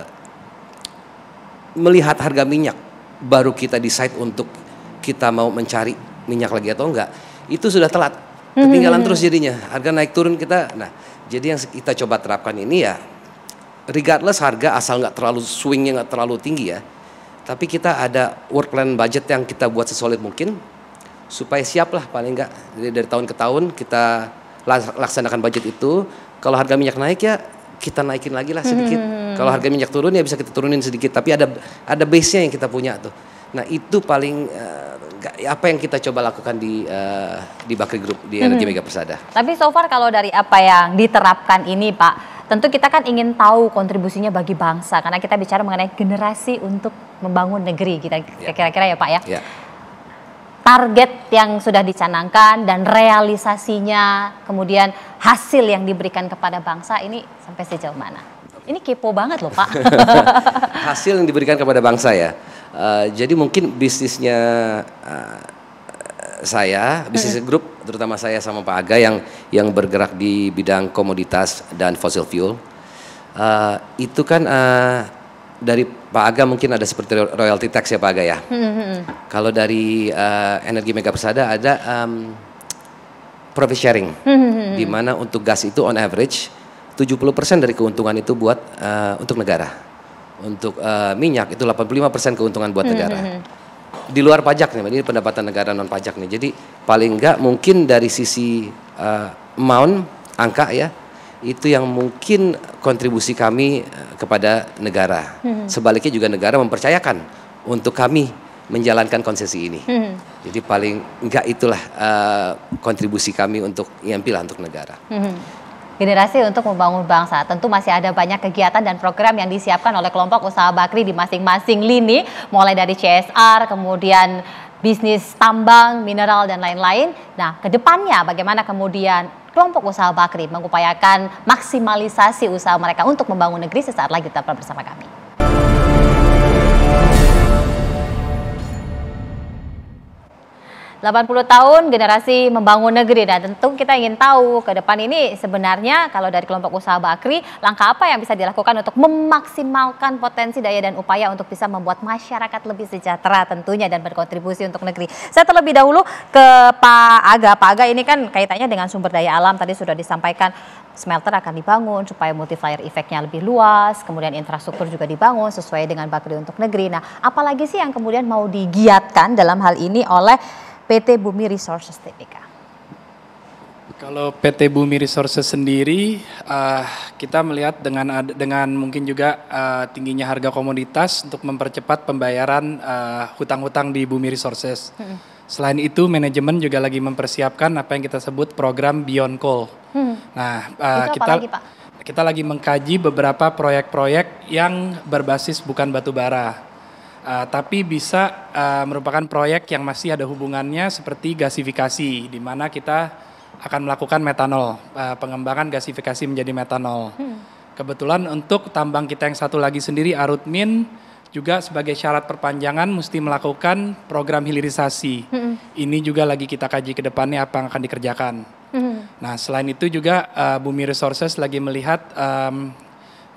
melihat harga minyak baru kita decide untuk kita mau mencari minyak lagi atau enggak itu sudah telat Hmm, ketinggalan hmm, terus hmm. jadinya harga naik turun kita nah jadi yang kita coba terapkan ini ya regardless harga asal nggak terlalu swingnya nggak terlalu tinggi ya tapi kita ada work plan budget yang kita buat sesolid mungkin supaya siap lah paling nggak dari, dari tahun ke tahun kita laksanakan budget itu kalau harga minyak naik ya kita naikin lagi lah sedikit hmm. kalau harga minyak turun ya bisa kita turunin sedikit tapi ada ada base nya yang kita punya tuh nah itu paling uh, apa yang kita coba lakukan di uh, di Bakri Group di Energi hmm. Mega Persada. Tapi so far kalau dari apa yang diterapkan ini Pak, tentu kita kan ingin tahu kontribusinya bagi bangsa karena kita bicara mengenai generasi untuk membangun negeri kita ya. kira-kira ya. Pak ya. ya. Target yang sudah dicanangkan dan realisasinya, kemudian hasil yang diberikan kepada bangsa ini sampai sejauh mana? Ini kepo banget loh Pak. <laughs> hasil yang diberikan kepada bangsa ya Uh, jadi mungkin bisnisnya uh, saya, bisnis hmm. grup terutama saya sama Pak Aga yang yang bergerak di bidang komoditas dan fossil fuel. Uh, itu kan uh, dari Pak Aga mungkin ada seperti royalty tax ya Pak Aga ya. Hmm. Kalau dari uh, energi mega persada ada um, profit sharing, hmm. di mana untuk gas itu on average 70% dari keuntungan itu buat uh, untuk negara untuk uh, minyak itu 85% keuntungan buat hmm, hmm, negara. Mm -hmm. Di luar pajak nih, ini pendapatan negara non pajak nih. Jadi paling enggak mungkin dari sisi uh, amount angka ya itu yang mungkin kontribusi kami eh, kepada negara. Mm -hmm. Sebaliknya juga negara mempercayakan untuk kami menjalankan konsesi ini. Mm -hmm. Jadi paling enggak itulah uh, kontribusi kami untuk yang pilih untuk negara. Mm -hmm. hmm. Generasi untuk membangun bangsa tentu masih ada banyak kegiatan dan program yang disiapkan oleh kelompok usaha Bakri di masing-masing lini, mulai dari CSR, kemudian bisnis tambang, mineral, dan lain-lain. Nah, kedepannya bagaimana kemudian kelompok usaha Bakri mengupayakan maksimalisasi usaha mereka untuk membangun negeri sesaat lagi tetap bersama kami. 80 tahun generasi membangun negeri. Nah tentu kita ingin tahu ke depan ini sebenarnya kalau dari kelompok usaha Bakri, langkah apa yang bisa dilakukan untuk memaksimalkan potensi daya dan upaya untuk bisa membuat masyarakat lebih sejahtera tentunya dan berkontribusi untuk negeri. Saya terlebih dahulu ke Pak Aga. Pak Aga ini kan kaitannya dengan sumber daya alam tadi sudah disampaikan smelter akan dibangun supaya multiplier efeknya lebih luas, kemudian infrastruktur juga dibangun sesuai dengan Bakri untuk negeri. Nah, apalagi sih yang kemudian mau digiatkan dalam hal ini oleh PT Bumi Resources Tbk? Kalau PT Bumi Resources sendiri, uh, kita melihat dengan dengan mungkin juga uh, tingginya harga komoditas untuk mempercepat pembayaran hutang ah, hutang-hutang di Bumi Resources. Hmm. Selain itu, manajemen juga lagi mempersiapkan apa yang kita sebut program Beyond Coal. Hmm. Nah, uh, kita lagi, kita lagi mengkaji beberapa proyek-proyek yang berbasis bukan batu bara. Uh, tapi bisa uh, merupakan proyek yang masih ada hubungannya seperti gasifikasi, di mana kita akan melakukan metanol, uh, pengembangan gasifikasi menjadi metanol. Hmm. Kebetulan untuk tambang kita yang satu lagi sendiri, Arutmin, juga sebagai syarat perpanjangan mesti melakukan program hilirisasi. Hmm. Ini juga lagi kita kaji ke depannya apa yang akan dikerjakan. Hmm. Nah, selain itu juga uh, Bumi Resources lagi melihat um,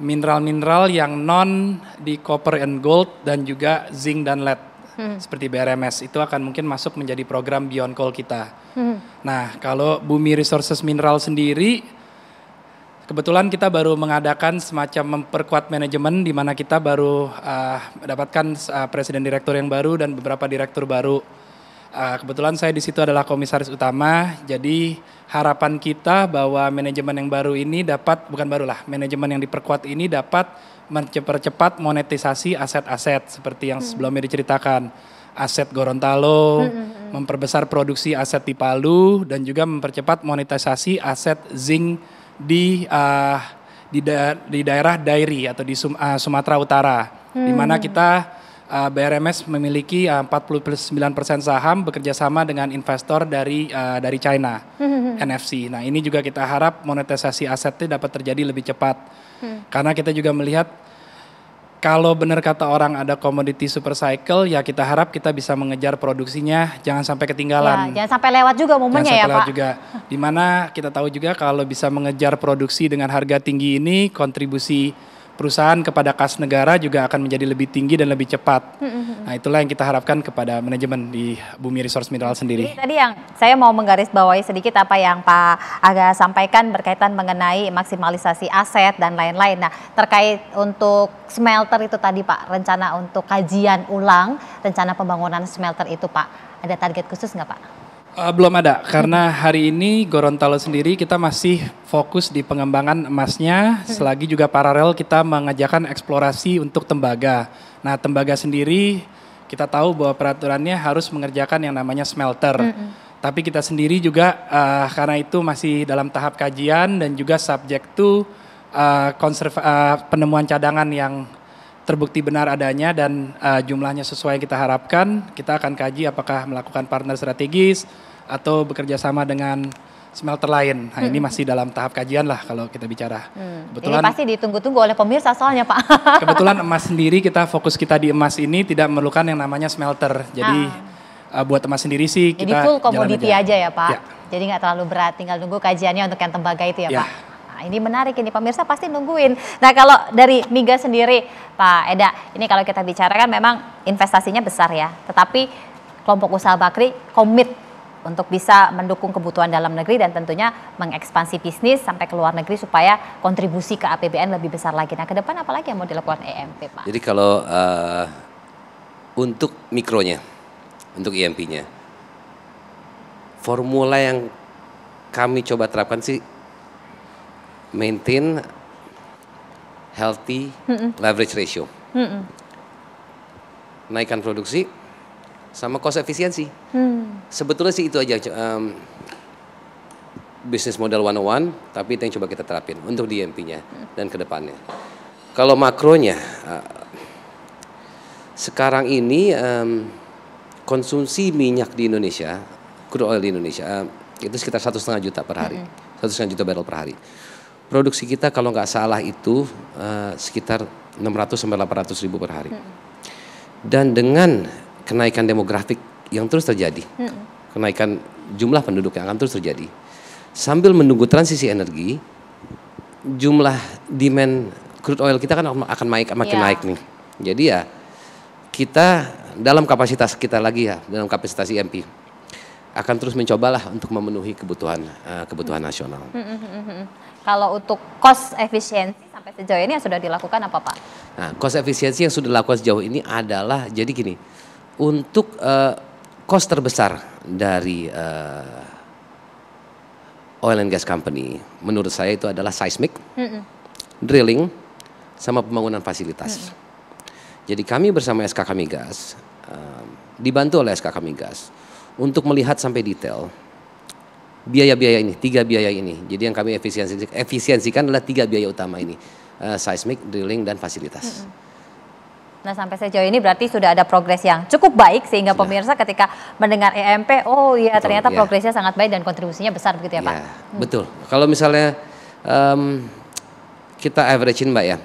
mineral-mineral yang non di copper and gold dan juga zinc dan lead. Hmm. Seperti BRMS itu akan mungkin masuk menjadi program Beyond Coal kita. Hmm. Nah, kalau Bumi Resources Mineral sendiri kebetulan kita baru mengadakan semacam memperkuat manajemen di mana kita baru uh, mendapatkan uh, presiden direktur yang baru dan beberapa direktur baru. Uh, kebetulan saya di situ adalah komisaris utama. Jadi harapan kita bahwa manajemen yang baru ini dapat bukan barulah manajemen yang diperkuat ini dapat mempercepat monetisasi aset-aset seperti yang hmm. sebelumnya diceritakan aset Gorontalo, hmm, hmm, hmm. memperbesar produksi aset di Palu dan juga mempercepat monetisasi aset zinc di uh, di, da di daerah Dairi atau di Sum uh, Sumatera Utara, hmm. di mana kita uh, eh, BRMS memiliki eh, uh, 49% saham bekerja sama dengan investor dari uh, dari China hmm. NFC. Nah, ini juga kita harap monetisasi asetnya dapat terjadi lebih cepat. Hmm. Karena kita juga melihat kalau benar kata orang ada commodity super cycle, ya kita harap kita bisa mengejar produksinya, jangan sampai ketinggalan. Ya, jangan sampai lewat juga momennya jangan ya, sampai ya lewat Pak. juga. Dimana kita tahu juga kalau bisa mengejar produksi dengan harga tinggi ini, kontribusi perusahaan kepada kas negara juga akan menjadi lebih tinggi dan lebih cepat. Hmm, hmm, hmm. Nah itulah yang kita harapkan kepada manajemen di Bumi Resource Mineral sendiri. Jadi, tadi yang saya mau menggarisbawahi sedikit apa yang Pak Aga sampaikan berkaitan mengenai maksimalisasi aset dan lain-lain. Nah terkait untuk smelter itu tadi Pak rencana untuk kajian ulang rencana pembangunan smelter itu Pak ada target khusus nggak Pak? Uh, belum ada, karena hari ini Gorontalo sendiri kita masih fokus di pengembangan emasnya, selagi juga paralel kita mengajakkan eksplorasi untuk tembaga. Nah, tembaga sendiri kita tahu bahwa peraturannya harus mengerjakan yang namanya smelter. Mm -hmm. Tapi kita sendiri juga uh, karena itu masih dalam tahap kajian dan juga subjek to uh, eh, konserva, uh, penemuan cadangan yang terbukti benar adanya dan uh, jumlahnya sesuai yang kita harapkan, kita akan kaji apakah melakukan partner strategis, atau bekerja sama dengan smelter lain. Nah, ini hmm. masih dalam tahap kajian lah kalau kita bicara. Hmm. Kebetulan ini pasti ditunggu-tunggu oleh pemirsa soalnya, Pak. <laughs> kebetulan emas sendiri kita fokus kita di emas ini tidak memerlukan yang namanya smelter. Jadi ah. Eh, buat emas sendiri sih kita Jadi full komoditi aja. aja ya, Pak. Ya. Jadi nggak terlalu berat, tinggal nunggu kajiannya untuk yang tembaga itu ya, ya. Pak. Nah, ini menarik ini pemirsa pasti nungguin. Nah kalau dari Miga sendiri, Pak Eda, ini kalau kita bicara kan memang investasinya besar ya. Tetapi kelompok usaha Bakri komit untuk bisa mendukung kebutuhan dalam negeri dan tentunya mengekspansi bisnis sampai ke luar negeri supaya kontribusi ke APBN lebih besar lagi. Nah, ke depan apa lagi yang mau dilakukan EMP, Pak? Jadi kalau uh, untuk mikronya, untuk emp nya formula yang kami coba terapkan sih maintain healthy mm -mm. leverage ratio. Mm -mm. Naikkan produksi, sama cost efisiensi. Hmm. Sebetulnya sih itu aja um, bisnis model 101 tapi itu yang coba kita terapin untuk DMP-nya dan kedepannya Kalau makronya uh, sekarang ini um, konsumsi minyak di Indonesia, crude oil di Indonesia um, itu sekitar satu setengah juta per hari, satu setengah juta barrel per hari. Produksi kita kalau nggak salah itu uh, sekitar 600 sampai 800 ribu per hari. Dan dengan kenaikan demografik yang terus terjadi, hmm. kenaikan jumlah penduduk yang akan terus terjadi. Sambil menunggu transisi energi, jumlah demand crude oil kita kan akan naik makin yeah. naik nih. Jadi ya kita dalam kapasitas kita lagi ya dalam kapasitas IMP e akan terus mencobalah untuk memenuhi kebutuhan uh, kebutuhan hmm. nasional. Hmm, hmm, Kalau untuk cost efisiensi sampai sejauh ini yang sudah dilakukan apa Pak? Nah, cost efisiensi yang sudah dilakukan sejauh ini adalah jadi gini untuk uh, eh, cost terbesar dari uh, oil and gas company menurut saya itu adalah seismic, mm -mm. drilling, sama pembangunan fasilitas. Mm -mm. Jadi kami bersama SKK Migas uh, eh, dibantu oleh SKK Migas untuk melihat sampai detail biaya-biaya ini, tiga biaya ini. Jadi yang kami efisiensikan, adalah tiga biaya utama ini, uh, seismik, drilling, dan fasilitas. Mm -mm. Nah sampai sejauh ini berarti sudah ada progres yang cukup baik sehingga sudah. pemirsa ketika mendengar EMP, oh iya betul, ternyata ya. progresnya sangat baik dan kontribusinya besar begitu ya, ya Pak. Iya, hmm. Betul. Kalau misalnya um, kita averagein Mbak ya,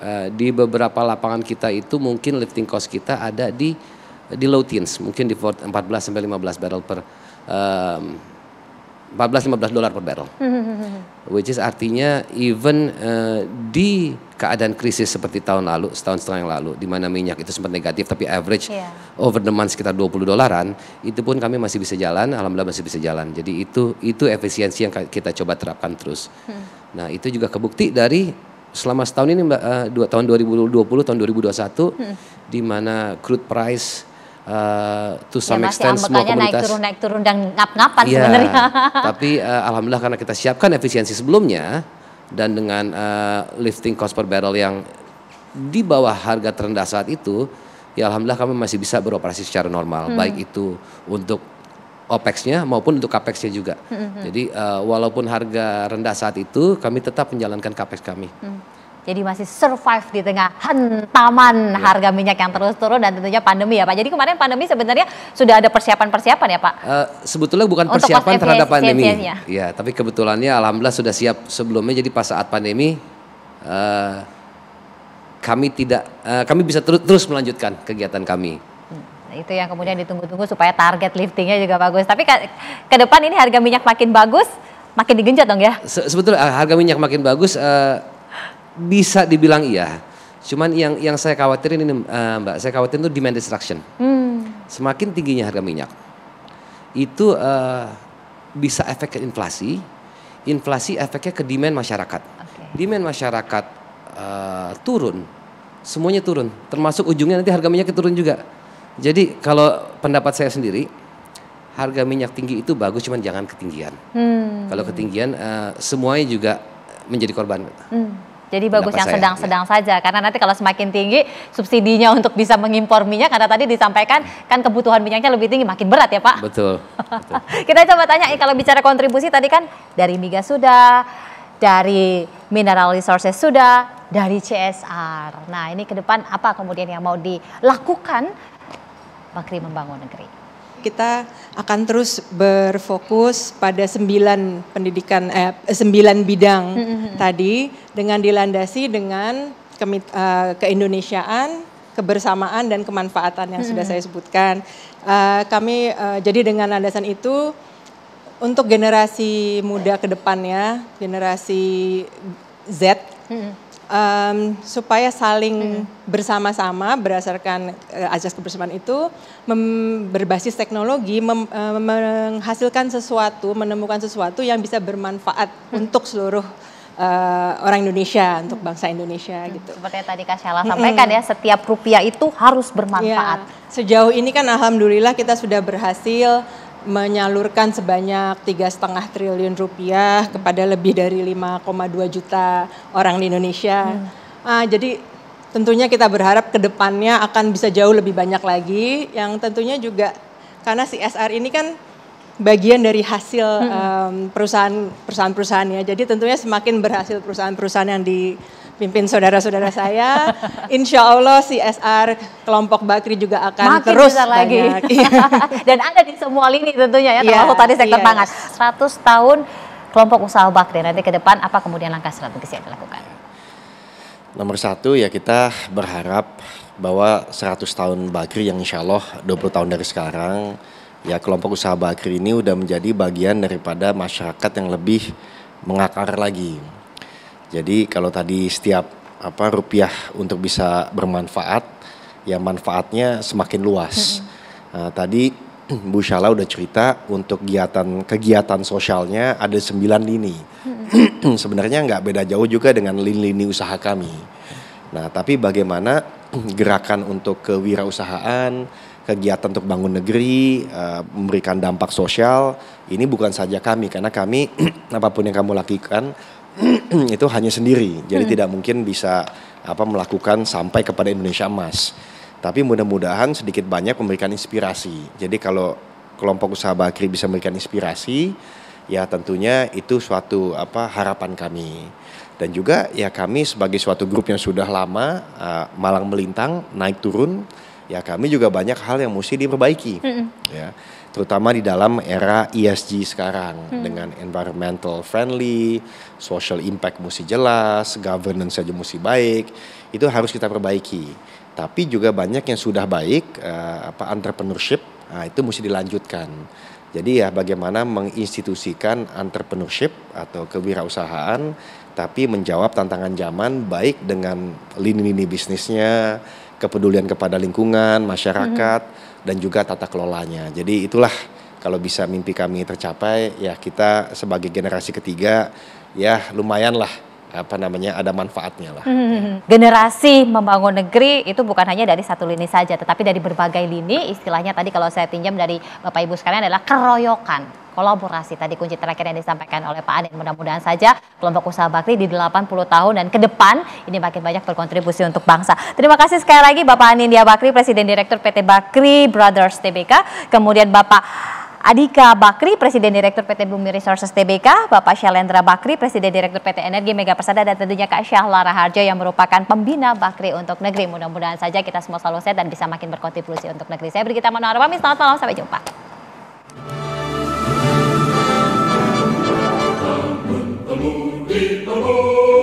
uh, di beberapa lapangan kita itu mungkin lifting cost kita ada di di low teens, mungkin di 14 sampai 15 barrel per um, 14-15 dolar per barrel. Which is artinya even uh, di keadaan krisis seperti tahun lalu, setahun setengah yang lalu, di mana minyak itu sempat negatif tapi average yeah. over the month sekitar 20 dolaran, itu pun kami masih bisa jalan, alhamdulillah masih bisa jalan. Jadi itu itu efisiensi yang kita coba terapkan terus. Hmm. Nah itu juga kebukti dari selama setahun ini mbak, uh, dua, tahun 2020 tahun 2021 hmm. di mana crude price uh, to ya, some ya, extent semua komunitas naik turun naik turun dan ngap-ngapan ya, sebenarnya. <laughs> Tapi uh, alhamdulillah karena kita siapkan efisiensi sebelumnya dan dengan uh, lifting cost per barrel yang di bawah harga terendah saat itu, ya alhamdulillah kami masih bisa beroperasi secara normal, hmm. baik itu untuk opex maupun untuk capex juga. Hmm, hmm, hmm. Jadi uh, walaupun harga rendah saat itu, kami tetap menjalankan CAPEX kami. Hmm. Jadi masih survive di tengah hentaman ya. harga minyak yang terus turun dan tentunya pandemi ya Pak. Jadi kemarin pandemi sebenarnya sudah ada persiapan-persiapan ya Pak? Uh, sebetulnya bukan persiapan terhadap pandemi. Ya, tapi kebetulannya alhamdulillah sudah siap sebelumnya. Jadi pas saat pandemi uh, kami tidak uh, kami bisa terus terus melanjutkan kegiatan kami hmm, itu yang kemudian ditunggu-tunggu supaya target liftingnya juga bagus. Tapi ke, ke depan ini harga minyak makin bagus, makin digenjot dong ya? Se sebetulnya harga minyak makin bagus, uh, bisa dibilang iya. Cuman yang yang saya khawatirin ini uh, Mbak, saya khawatirin itu demand destruction. Hmm. Semakin tingginya harga minyak itu uh, bisa efek ke inflasi, inflasi efeknya ke demand masyarakat. Okay. Demand masyarakat uh, turun, semuanya turun, termasuk ujungnya nanti harga minyak turun juga. Jadi kalau pendapat saya sendiri, harga minyak tinggi itu bagus, cuman jangan ketinggian. Hmm. Kalau ketinggian, uh, semuanya juga menjadi korban. Hmm. Jadi bagus Pendapat yang sedang-sedang ya. saja karena nanti kalau semakin tinggi subsidinya untuk bisa mengimpor minyak karena tadi disampaikan kan kebutuhan minyaknya lebih tinggi makin berat ya Pak. Betul. betul. <laughs> Kita coba tanya eh, kalau bicara kontribusi tadi kan dari migas sudah, dari mineral resources sudah, dari CSR. Nah ini ke depan apa kemudian yang mau dilakukan Bakri membangun negeri? kita akan terus berfokus pada sembilan pendidikan eh, sembilan bidang mm -hmm. tadi dengan dilandasi dengan ke, uh, eh, keindonesiaan, kebersamaan dan kemanfaatan yang mm -hmm. sudah saya sebutkan. Uh, kami uh, jadi dengan landasan itu untuk generasi muda ke depannya, generasi Z mm -hmm um, supaya saling hmm. bersama-sama berdasarkan uh, azas kebersamaan itu berbasis teknologi mem- uh, menghasilkan sesuatu, menemukan sesuatu yang bisa bermanfaat hmm. untuk seluruh uh, orang Indonesia hmm. untuk bangsa Indonesia hmm. gitu. Seperti yang tadi Kak Syala sampaikan hmm. ya, setiap rupiah itu harus iya. bermanfaat. Ya, sejauh ini kan alhamdulillah kita sudah berhasil menyalurkan sebanyak tiga setengah triliun rupiah kepada lebih dari 5,2 juta orang di Indonesia. Hmm. Uh, jadi tentunya kita berharap kedepannya akan bisa jauh lebih banyak lagi. Yang tentunya juga karena CSR ini kan bagian dari hasil hmm. perusahaan perusahaan-perusahaan ya. Jadi tentunya semakin berhasil perusahaan-perusahaan yang di pimpin saudara-saudara saya. Insya Allah CSR kelompok Bakri juga akan Makin terus besar lagi. <laughs> Iya. Dan ada di semua lini tentunya ya, termasuk yeah, tadi sektor yeah. pangan. 100 tahun kelompok usaha Bakri nanti ke depan apa kemudian langkah strategis yang dilakukan? Nomor satu ya kita berharap bahwa 100 tahun Bakri yang insya Allah 20 tahun dari sekarang ya kelompok usaha Bakri ini udah menjadi bagian daripada masyarakat yang lebih mengakar lagi. Jadi kalau tadi setiap apa rupiah untuk bisa bermanfaat, ya manfaatnya semakin luas. hmm Nah, tadi <clears throat> Bu Shala udah cerita untuk kegiatan kegiatan sosialnya ada sembilan lini. hmm <clears throat> Sebenarnya nggak beda jauh juga dengan lini-lini usaha kami. Nah, tapi bagaimana <clears throat> gerakan untuk kewirausahaan, kegiatan untuk bangun negeri, eh, memberikan dampak sosial, ini bukan saja kami karena kami apapun yang kamu lakukan <clears throat> itu hanya sendiri, jadi hmm. tidak mungkin bisa apa melakukan sampai kepada Indonesia Emas. Tapi mudah-mudahan sedikit banyak memberikan inspirasi. Jadi kalau kelompok usaha Bakri bisa memberikan inspirasi, ya tentunya itu suatu apa harapan kami. Dan juga ya kami sebagai suatu grup yang sudah lama uh, malang melintang, naik turun, ya kami juga banyak hal yang mesti diperbaiki. -hmm. Ya terutama di dalam era ESG sekarang hmm. dengan environmental friendly, social impact mesti jelas, governance saja mesti baik, itu harus kita perbaiki. Tapi juga banyak yang sudah baik, uh, apa entrepreneurship, nah, itu mesti dilanjutkan. Jadi ya bagaimana menginstitusikan entrepreneurship atau kewirausahaan, tapi menjawab tantangan zaman baik dengan lini-lini bisnisnya, kepedulian kepada lingkungan, masyarakat. Hmm dan juga tata kelolanya. Jadi itulah kalau bisa mimpi kami tercapai ya kita sebagai generasi ketiga ya lumayan lah apa namanya ada manfaatnya lah. Hmm, hmm, hmm, generasi membangun negeri itu bukan hanya dari satu lini saja, tetapi dari berbagai lini. Istilahnya tadi kalau saya pinjam dari bapak ibu sekalian adalah keroyokan kolaborasi. Tadi kunci terakhir yang disampaikan oleh Pak Aden. Mudah-mudahan saja kelompok usaha Bakri di 80 tahun dan ke depan ini makin banyak berkontribusi untuk bangsa. Terima kasih sekali lagi Bapak Anindya Bakri, Presiden Direktur PT Bakri Brothers TBK. Kemudian Bapak Adika Bakri, Presiden Direktur PT Bumi Resources TBK, Bapak Shalendra Bakri, Presiden Direktur PT Energi Mega Persada, dan tentunya Kak Syahla Harjo yang merupakan pembina Bakri untuk negeri. Mudah-mudahan saja kita semua selalu sehat dan bisa makin berkontribusi untuk negeri. Saya Brigita Manohar pamit, selamat malam, sampai jumpa. the moon.